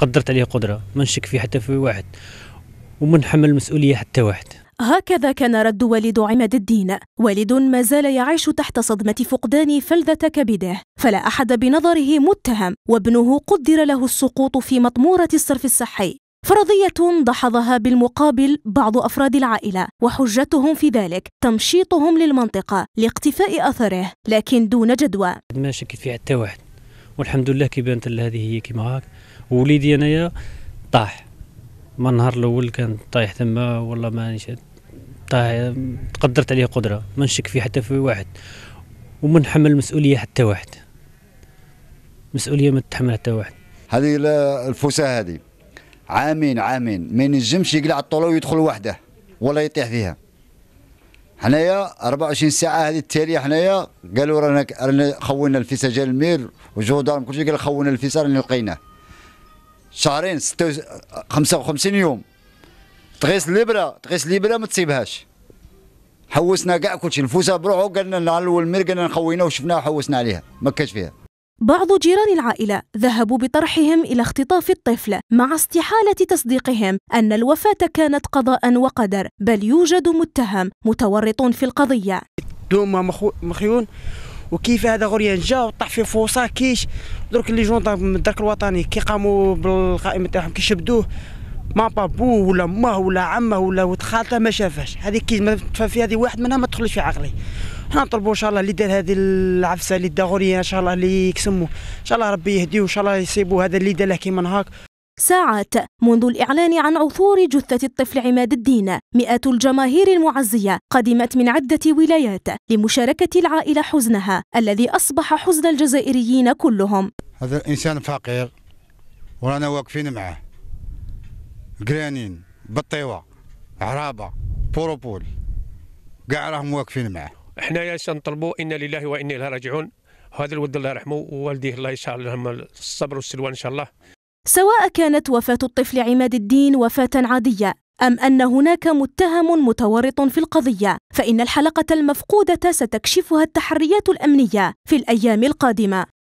قدرت عليه قدرة ما نشك فيه حتى في واحد وما نحمل المسؤولية حتى واحد هكذا كان رد والد عماد الدين والد ما زال يعيش تحت صدمة فقدان فلذة كبده فلا أحد بنظره متهم وابنه قدر له السقوط في مطمورة الصرف الصحي فرضية دحضها بالمقابل بعض أفراد العائلة وحجتهم في ذلك تمشيطهم للمنطقة لاقتفاء أثره لكن دون جدوى ما شكيت في حتى واحد والحمد لله كي بانت هذه هي كيما هاك وليدي انايا طاح من النهار الاول كان طايح تما والله مانيش طايح تقدرت عليه قدره ما نشك فيه حتى في واحد وما نحمل المسؤوليه حتى واحد مسؤوليه ما تتحمل حتى واحد هذه الفوسه هذه عامين عامين ما ينجمش يقلع الطلو ويدخل وحده ولا يطيح فيها حنايا 24 ساعه هذه التاليه حنايا قالوا رانا رانا خونا الفيسا جا المير وجودار كل شيء قال خونا الفيسا راني لقيناه شهرين 55 يوم تغيس ليبرا تغيس ليبرا ما تسيبهاش حوسنا كاع كلشي نفوسها بروحو قالنا النهار الاول المير قالنا خوينا وشفناها وحوسنا عليها ما كانش فيها بعض جيران العائلة ذهبوا بطرحهم إلى اختطاف الطفل مع استحالة تصديقهم أن الوفاة كانت قضاء وقدر بل يوجد متهم متورط في القضية دوما مخيون وكيف هذا غريان جا وطاح في فوصا كيش درك اللي جون من الدرك الوطني كي قاموا بالقائمه تاعهم كي شبدوه ما بابو ولا ما ولا عمه ولا ولد خالته ما شافهاش هذه كي ما في هذه واحد منها ما تدخلش في عقلي حنا نطلبوا ان شاء الله اللي دار هذه العفسه اللي الدغوريه ان شاء الله اللي يكسموه ان شاء الله ربي يهديه وان شاء الله يصيبوا هذا اللي دار له كيما نهار ساعات منذ الإعلان عن عثور جثة الطفل عماد الدين مئات الجماهير المعزية قدمت من عدة ولايات لمشاركة العائلة حزنها الذي أصبح حزن الجزائريين كلهم هذا إنسان فقير ورانا واقفين معه قرانين بطيوة عرابة بوروبول كاع راهم واقفين معه احنا يا سنطلبوا ان لله وانا اليه راجعون هذا الود الله يرحمه ووالديه الله يشاء لهم الصبر والسلوان ان شاء الله سواء كانت وفاه الطفل عماد الدين وفاه عاديه أم أن هناك متهم متورط في القضية؟ فإن الحلقة المفقودة ستكشفها التحريات الأمنية في الأيام القادمة